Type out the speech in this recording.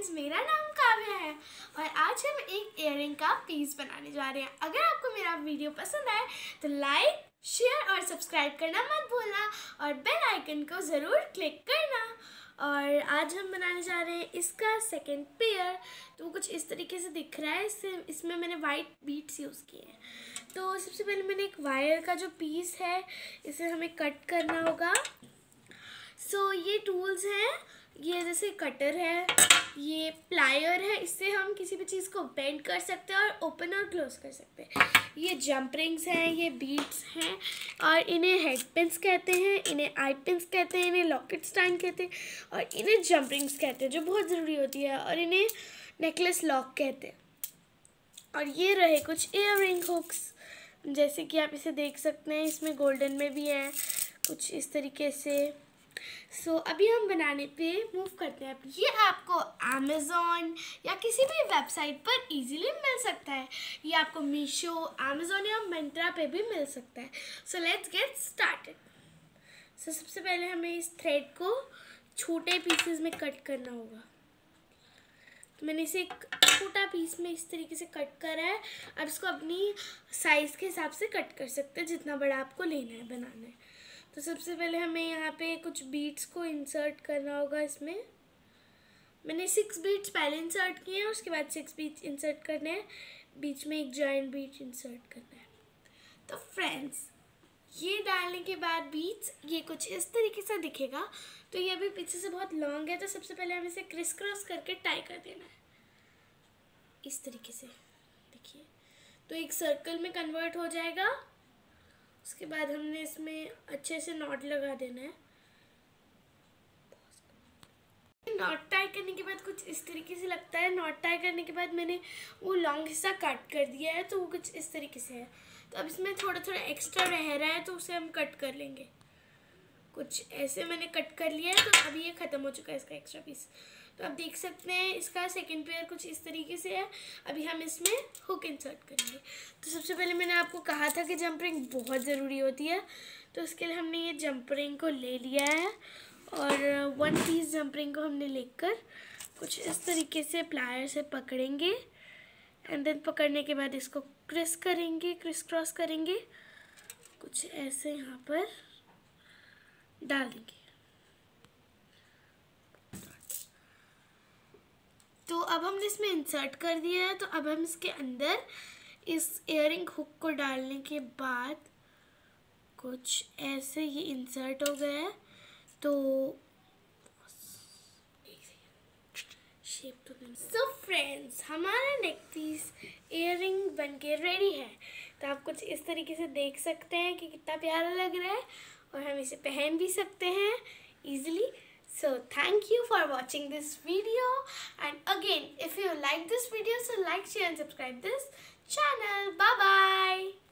friends मेरा नाम काव्या है और आज हम एक इयर का पीस बनाने जा रहे हैं अगर आपको मेरा वीडियो पसंद आए तो लाइक शेयर और सब्सक्राइब करना मत भूलना और बेल आइकन को ज़रूर क्लिक करना और आज हम बनाने जा रहे हैं इसका सेकेंड पेयर तो कुछ इस तरीके से दिख रहा है इससे इसमें मैंने वाइट बीट्स यूज़ किए हैं तो सबसे पहले मैंने एक वायर का जो पीस है इसे हमें कट करना होगा सो so, ये टूल्स हैं ये जैसे कटर है ये प्लायर है इससे हम किसी भी चीज़ को बेंड कर सकते हैं और ओपन और क्लोज कर सकते हैं ये जंप रिंग्स हैं ये बीट्स हैं और इन्हें हेड पिंस कहते हैं इन्हें आई पिंस कहते हैं इन्हें लॉकेट स्टैंड कहते हैं और इन्हें जंप रिंग्स कहते हैं जो बहुत ज़रूरी होती है और इन्हें नेकलेस लॉक कहते हैं और ये रहे कुछ एयर रिंग हुक्स जैसे कि आप इसे देख सकते हैं इसमें गोल्डन में भी हैं कुछ इस तरीके से सो so, अभी हम बनाने पे मूव करते हैं ये आपको अमेज़ोन या किसी भी वेबसाइट पर इजीली मिल सकता है ये आपको मीशो अमेज़ोन या मंत्रा पे भी मिल सकता है so let's get started so सबसे पहले हमें इस थ्रेड को छोटे पीसेस में कट करना होगा तो मैंने इसे एक छोटा पीस में इस तरीके से कट करा है अब इसको अपनी साइज़ के हिसाब से कट कर सकते हैं जितना बड़ा आपको लेना है बनाना है तो सबसे पहले हमें यहाँ पे कुछ बीट्स को इंसर्ट करना होगा इसमें मैंने सिक्स बीट्स पहले इंसर्ट किए हैं उसके बाद सिक्स बीट्स इंसर्ट करने हैं बीच में एक जॉइंट बीट इंसर्ट करना है तो फ्रेंड्स ये डालने के बाद बीट्स ये कुछ इस तरीके से दिखेगा तो ये अभी पीछे से बहुत लॉन्ग है तो सबसे पहले हमें इसे क्रिस क्रॉस करके टाई कर देना है इस तरीके से देखिए तो एक सर्कल में कन्वर्ट हो जाएगा उसके बाद हमने इसमें अच्छे से नॉट लगा देना है नॉट टाई करने के बाद कुछ इस तरीके से लगता है नॉट टाई करने के बाद मैंने वो लॉन्ग हिस्सा कट कर दिया है तो वो कुछ इस तरीके से है तो अब इसमें थोड़ा थोड़ा एक्स्ट्रा रह रहा है तो उसे हम कट कर लेंगे कुछ ऐसे मैंने कट कर लिया है तो अभी ये ख़त्म हो चुका है इसका एक्स्ट्रा पीस तो आप देख सकते हैं इसका सेकंड पेयर कुछ इस तरीके से है अभी हम इसमें हुक इंसर्ट करेंगे तो सबसे पहले मैंने आपको कहा था कि जंप रिंग बहुत ज़रूरी होती है तो उसके लिए हमने ये जंप रिंग को ले लिया है और वन पीस जंप रिंग को हमने कर कुछ इस तरीके से प्लायर से पकड़ेंगे एंड देन पकड़ने के बाद इसको क्रिस करेंगे क्रिस क्रॉस करेंगे कुछ ऐसे यहाँ पर डाल देंगे तो अब हमने इसमें इंसर्ट कर दिया है तो अब हम इसके अंदर इस एयरिंग हुक को डालने के बाद कुछ ऐसे ये इंसर्ट हो गया है तो सो तो फ्रेंड्स हमारा नेक पीस रिंग बन के रेडी है तो आप कुछ इस तरीके से देख सकते हैं कि कितना प्यारा लग रहा है और हम इसे पहन भी सकते हैं easily so thank you for watching this video and again if you like this video so like share and subscribe this channel bye bye